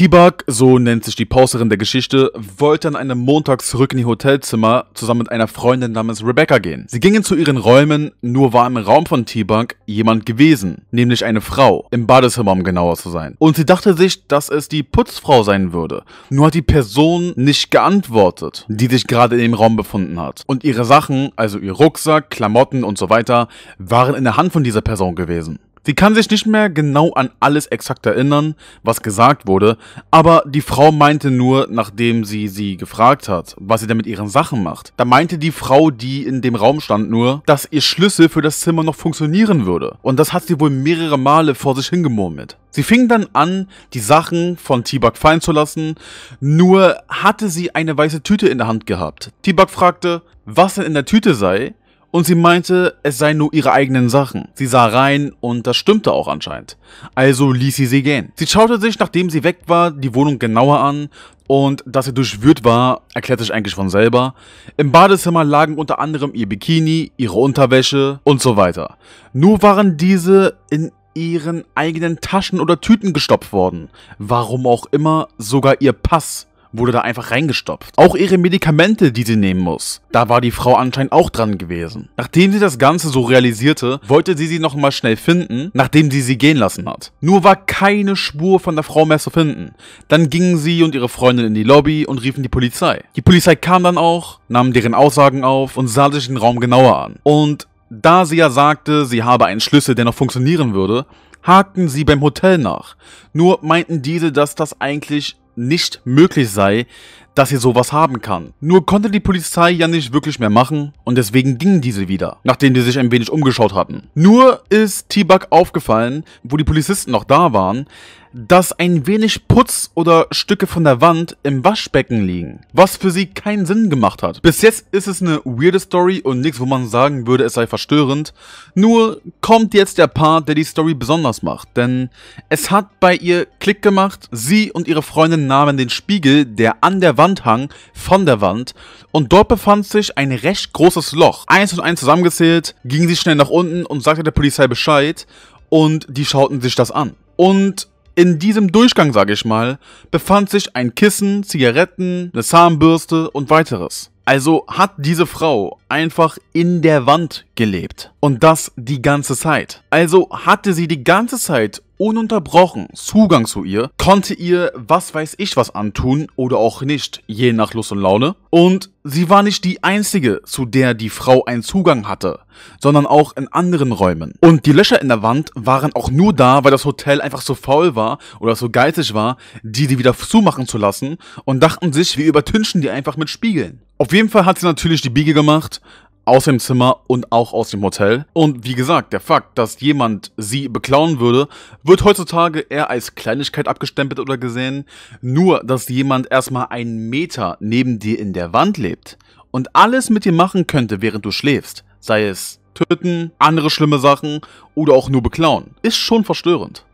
Tibak, so nennt sich die Pauserin der Geschichte, wollte an einem Montag zurück in ihr Hotelzimmer zusammen mit einer Freundin namens Rebecca gehen. Sie gingen zu ihren Räumen, nur war im Raum von Tibak jemand gewesen, nämlich eine Frau, im Badezimmer um genauer zu sein. Und sie dachte sich, dass es die Putzfrau sein würde. Nur hat die Person nicht geantwortet, die sich gerade in dem Raum befunden hat. Und ihre Sachen, also ihr Rucksack, Klamotten und so weiter, waren in der Hand von dieser Person gewesen. Sie kann sich nicht mehr genau an alles exakt erinnern, was gesagt wurde, aber die Frau meinte nur, nachdem sie sie gefragt hat, was sie denn mit ihren Sachen macht. Da meinte die Frau, die in dem Raum stand, nur, dass ihr Schlüssel für das Zimmer noch funktionieren würde. Und das hat sie wohl mehrere Male vor sich hingemurmelt. Sie fing dann an, die Sachen von T-Bug fallen zu lassen, nur hatte sie eine weiße Tüte in der Hand gehabt. T-Bug fragte, was denn in der Tüte sei, und sie meinte, es seien nur ihre eigenen Sachen. Sie sah rein und das stimmte auch anscheinend. Also ließ sie sie gehen. Sie schaute sich, nachdem sie weg war, die Wohnung genauer an und dass sie durchwühlt war, erklärt sich eigentlich von selber. Im Badezimmer lagen unter anderem ihr Bikini, ihre Unterwäsche und so weiter. Nur waren diese in ihren eigenen Taschen oder Tüten gestopft worden. Warum auch immer sogar ihr Pass wurde da einfach reingestopft. Auch ihre Medikamente, die sie nehmen muss, da war die Frau anscheinend auch dran gewesen. Nachdem sie das Ganze so realisierte, wollte sie sie nochmal schnell finden, nachdem sie sie gehen lassen hat. Nur war keine Spur von der Frau mehr zu finden. Dann gingen sie und ihre Freundin in die Lobby und riefen die Polizei. Die Polizei kam dann auch, nahm deren Aussagen auf und sah sich den Raum genauer an. Und da sie ja sagte, sie habe einen Schlüssel, der noch funktionieren würde, hakten sie beim Hotel nach. Nur meinten diese, dass das eigentlich nicht möglich sei, dass sie sowas haben kann. Nur konnte die Polizei ja nicht wirklich mehr machen und deswegen gingen diese wieder, nachdem die sich ein wenig umgeschaut hatten. Nur ist T-Bug aufgefallen, wo die Polizisten noch da waren, dass ein wenig Putz oder Stücke von der Wand im Waschbecken liegen, was für sie keinen Sinn gemacht hat. Bis jetzt ist es eine weirde Story und nichts, wo man sagen würde, es sei verstörend. Nur kommt jetzt der Part, der die Story besonders macht, denn es hat bei ihr Klick gemacht. Sie und ihre Freundin nahmen den Spiegel, der an der Wand hang, von der Wand und dort befand sich ein recht großes Loch. Eins und eins zusammengezählt, ging sie schnell nach unten und sagte der Polizei Bescheid und die schauten sich das an. Und in diesem Durchgang, sage ich mal, befand sich ein Kissen, Zigaretten, eine Zahnbürste und weiteres. Also hat diese Frau einfach in der Wand gelebt. Und das die ganze Zeit. Also hatte sie die ganze Zeit ununterbrochen Zugang zu ihr, konnte ihr was weiß ich was antun oder auch nicht, je nach Lust und Laune. Und sie war nicht die einzige, zu der die Frau einen Zugang hatte, sondern auch in anderen Räumen. Und die Löcher in der Wand waren auch nur da, weil das Hotel einfach so faul war oder so geizig war, die sie wieder zumachen zu lassen und dachten sich, wir übertünchen die einfach mit Spiegeln. Auf jeden Fall hat sie natürlich die Biege gemacht, aus dem Zimmer und auch aus dem Hotel. Und wie gesagt, der Fakt, dass jemand sie beklauen würde, wird heutzutage eher als Kleinigkeit abgestempelt oder gesehen. Nur, dass jemand erstmal einen Meter neben dir in der Wand lebt und alles mit dir machen könnte, während du schläfst, sei es töten, andere schlimme Sachen oder auch nur beklauen, ist schon verstörend.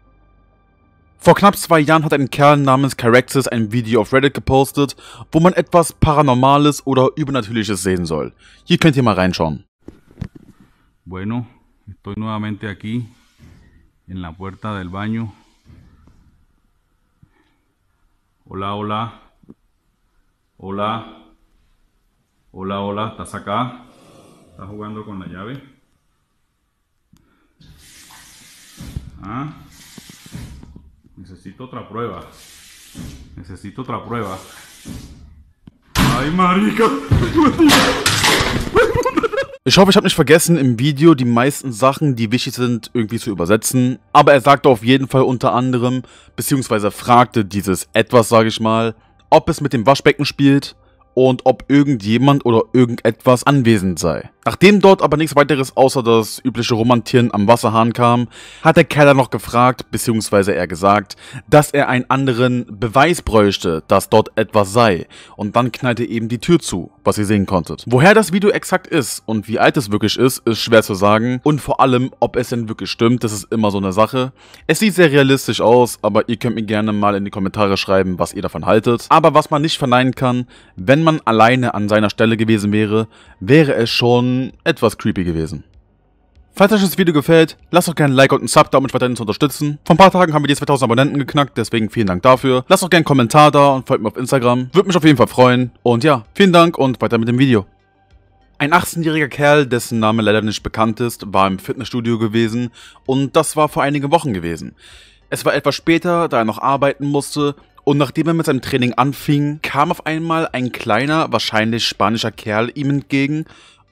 Vor knapp zwei Jahren hat ein Kerl namens Caraxes ein Video auf Reddit gepostet, wo man etwas Paranormales oder Übernatürliches sehen soll. Hier könnt ihr mal reinschauen. Bueno, estoy nuevamente aquí, en la puerta del baño. Hola, hola. Hola. Hola, hola, ¿estás acá? ¿Estás jugando con la llave? ¿Ah? necesito otra prueba. Necesito otra prueba. ¡Ay, marica! Ich hoffe, ich habe nicht vergessen, im Video die meisten Sachen, die wichtig sind, irgendwie zu übersetzen. Aber er sagte auf jeden Fall unter anderem, beziehungsweise fragte dieses etwas, sage ich mal, ob es mit dem Waschbecken spielt und ob irgendjemand oder irgendetwas anwesend sei. Nachdem dort aber nichts weiteres außer das übliche Romantieren am Wasserhahn kam, hat der Keller noch gefragt, beziehungsweise er gesagt, dass er einen anderen Beweis bräuchte, dass dort etwas sei und dann knallte eben die Tür zu, was ihr sehen konntet. Woher das Video exakt ist und wie alt es wirklich ist, ist schwer zu sagen und vor allem, ob es denn wirklich stimmt, das ist immer so eine Sache. Es sieht sehr realistisch aus, aber ihr könnt mir gerne mal in die Kommentare schreiben, was ihr davon haltet. Aber was man nicht verneinen kann, wenn man alleine an seiner Stelle gewesen wäre, wäre es schon etwas creepy gewesen. Falls euch das Video gefällt, lasst doch gerne ein Like und ein Sub da, um mich weiterhin zu unterstützen. Vor ein paar Tagen haben wir die 2000 Abonnenten geknackt, deswegen vielen Dank dafür. Lasst doch gerne einen Kommentar da und folgt mir auf Instagram. Würde mich auf jeden Fall freuen. Und ja, vielen Dank und weiter mit dem Video. Ein 18-jähriger Kerl, dessen Name leider nicht bekannt ist, war im Fitnessstudio gewesen und das war vor einigen Wochen gewesen. Es war etwas später, da er noch arbeiten musste und nachdem er mit seinem Training anfing, kam auf einmal ein kleiner, wahrscheinlich spanischer Kerl ihm entgegen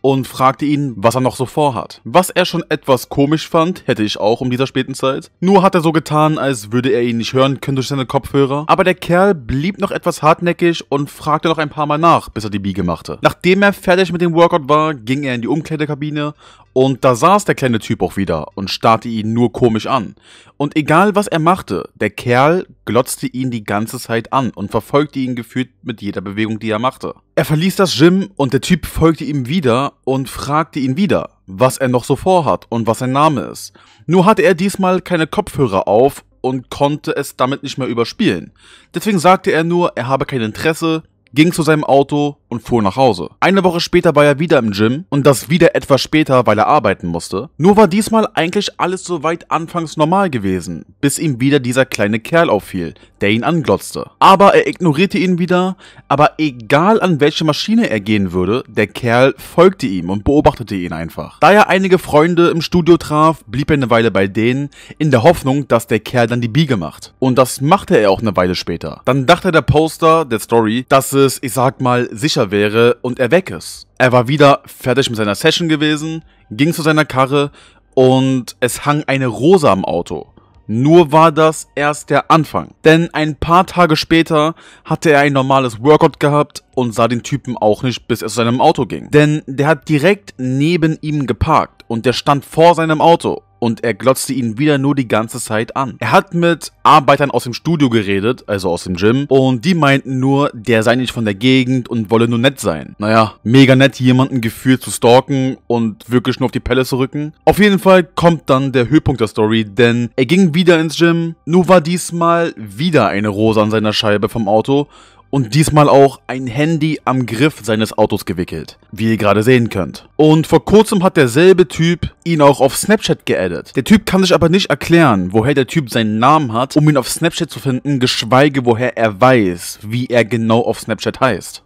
und fragte ihn, was er noch so vorhat. Was er schon etwas komisch fand, hätte ich auch um dieser späten Zeit. Nur hat er so getan, als würde er ihn nicht hören können durch seine Kopfhörer. Aber der Kerl blieb noch etwas hartnäckig und fragte noch ein paar Mal nach, bis er die Biege machte. Nachdem er fertig mit dem Workout war, ging er in die Umkleidekabine und da saß der kleine Typ auch wieder und starrte ihn nur komisch an. Und egal was er machte, der Kerl glotzte ihn die ganze Zeit an und verfolgte ihn gefühlt mit jeder Bewegung, die er machte. Er verließ das Gym und der Typ folgte ihm wieder und fragte ihn wieder, was er noch so vorhat und was sein Name ist. Nur hatte er diesmal keine Kopfhörer auf und konnte es damit nicht mehr überspielen. Deswegen sagte er nur, er habe kein Interesse, ging zu seinem Auto und fuhr nach Hause. Eine Woche später war er wieder im Gym und das wieder etwas später, weil er arbeiten musste. Nur war diesmal eigentlich alles soweit anfangs normal gewesen, bis ihm wieder dieser kleine Kerl auffiel, der ihn anglotzte. Aber er ignorierte ihn wieder, aber egal an welche Maschine er gehen würde, der Kerl folgte ihm und beobachtete ihn einfach. Da er einige Freunde im Studio traf, blieb er eine Weile bei denen, in der Hoffnung, dass der Kerl dann die Biege macht. Und das machte er auch eine Weile später. Dann dachte der Poster der Story, dass es es, ich sag mal, sicher wäre und er weg ist. Er war wieder fertig mit seiner Session gewesen, ging zu seiner Karre und es hang eine Rose am Auto. Nur war das erst der Anfang. Denn ein paar Tage später hatte er ein normales Workout gehabt und sah den Typen auch nicht, bis er zu seinem Auto ging. Denn der hat direkt neben ihm geparkt und der stand vor seinem Auto und er glotzte ihn wieder nur die ganze Zeit an. Er hat mit Arbeitern aus dem Studio geredet, also aus dem Gym, und die meinten nur, der sei nicht von der Gegend und wolle nur nett sein. Naja, mega nett, jemanden gefühlt zu stalken und wirklich nur auf die Pelle zu rücken. Auf jeden Fall kommt dann der Höhepunkt der Story, denn er ging wieder ins Gym, nur war diesmal wieder eine Rose an seiner Scheibe vom Auto und diesmal auch ein Handy am Griff seines Autos gewickelt, wie ihr gerade sehen könnt. Und vor kurzem hat derselbe Typ ihn auch auf Snapchat geaddet. Der Typ kann sich aber nicht erklären, woher der Typ seinen Namen hat, um ihn auf Snapchat zu finden, geschweige woher er weiß, wie er genau auf Snapchat heißt.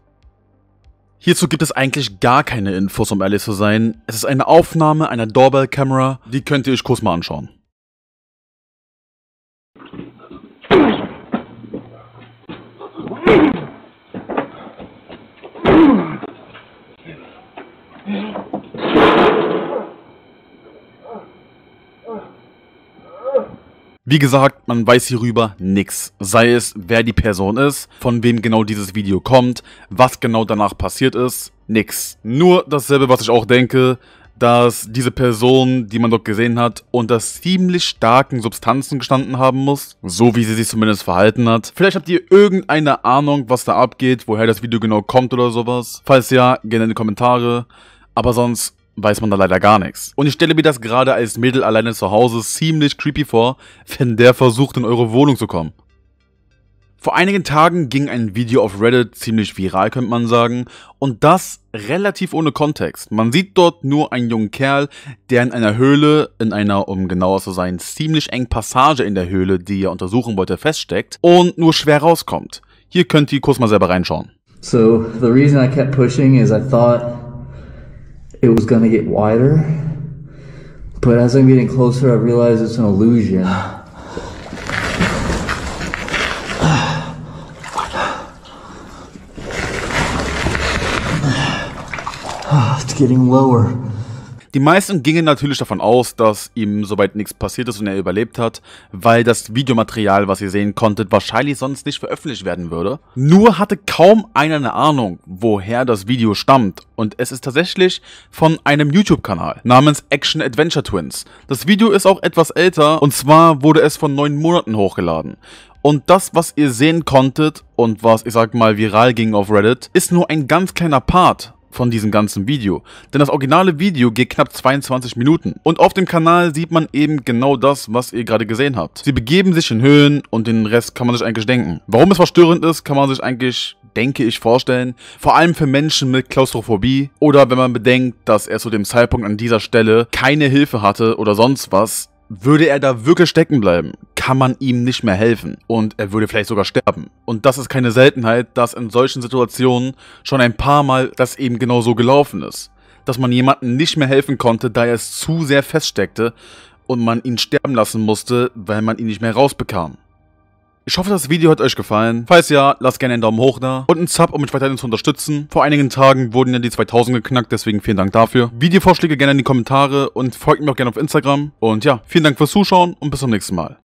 Hierzu gibt es eigentlich gar keine Infos, um ehrlich zu sein. Es ist eine Aufnahme einer Doorbell-Kamera, die könnt ihr euch kurz mal anschauen. Wie gesagt, man weiß hierüber nichts. Sei es, wer die Person ist, von wem genau dieses Video kommt, was genau danach passiert ist, nix. Nur dasselbe, was ich auch denke, dass diese Person, die man dort gesehen hat, unter ziemlich starken Substanzen gestanden haben muss, so wie sie sich zumindest verhalten hat. Vielleicht habt ihr irgendeine Ahnung, was da abgeht, woher das Video genau kommt oder sowas. Falls ja, gerne in die Kommentare aber sonst weiß man da leider gar nichts. Und ich stelle mir das gerade als Mädel alleine zu Hause ziemlich creepy vor, wenn der versucht in eure Wohnung zu kommen. Vor einigen Tagen ging ein Video auf Reddit ziemlich viral, könnte man sagen, und das relativ ohne Kontext. Man sieht dort nur einen jungen Kerl, der in einer Höhle, in einer, um genauer zu sein, ziemlich engen Passage in der Höhle, die er untersuchen wollte, feststeckt und nur schwer rauskommt. Hier könnt ihr kurz mal selber reinschauen. So, the reason I kept pushing is I thought it was gonna get wider. But as I'm getting closer, I realize it's an illusion. it's getting lower. Die meisten gingen natürlich davon aus, dass ihm soweit nichts passiert ist und er überlebt hat, weil das Videomaterial, was ihr sehen konntet, wahrscheinlich sonst nicht veröffentlicht werden würde. Nur hatte kaum einer eine Ahnung, woher das Video stammt und es ist tatsächlich von einem YouTube-Kanal namens Action Adventure Twins. Das Video ist auch etwas älter und zwar wurde es vor neun Monaten hochgeladen. Und das, was ihr sehen konntet und was, ich sag mal, viral ging auf Reddit, ist nur ein ganz kleiner Part von diesem ganzen Video. Denn das originale Video geht knapp 22 Minuten. Und auf dem Kanal sieht man eben genau das, was ihr gerade gesehen habt. Sie begeben sich in Höhen und den Rest kann man sich eigentlich denken. Warum es verstörend ist, kann man sich eigentlich denke ich, vorstellen. Vor allem für Menschen mit Klaustrophobie oder wenn man bedenkt, dass er zu dem Zeitpunkt an dieser Stelle keine Hilfe hatte oder sonst was, würde er da wirklich stecken bleiben kann man ihm nicht mehr helfen und er würde vielleicht sogar sterben. Und das ist keine Seltenheit, dass in solchen Situationen schon ein paar Mal das eben genau so gelaufen ist. Dass man jemandem nicht mehr helfen konnte, da er es zu sehr feststeckte und man ihn sterben lassen musste, weil man ihn nicht mehr rausbekam. Ich hoffe, das Video hat euch gefallen. Falls ja, lasst gerne einen Daumen hoch da und einen Sub, um mich weiterhin zu unterstützen. Vor einigen Tagen wurden ja die 2000 geknackt, deswegen vielen Dank dafür. Videovorschläge gerne in die Kommentare und folgt mir auch gerne auf Instagram. Und ja, vielen Dank fürs Zuschauen und bis zum nächsten Mal.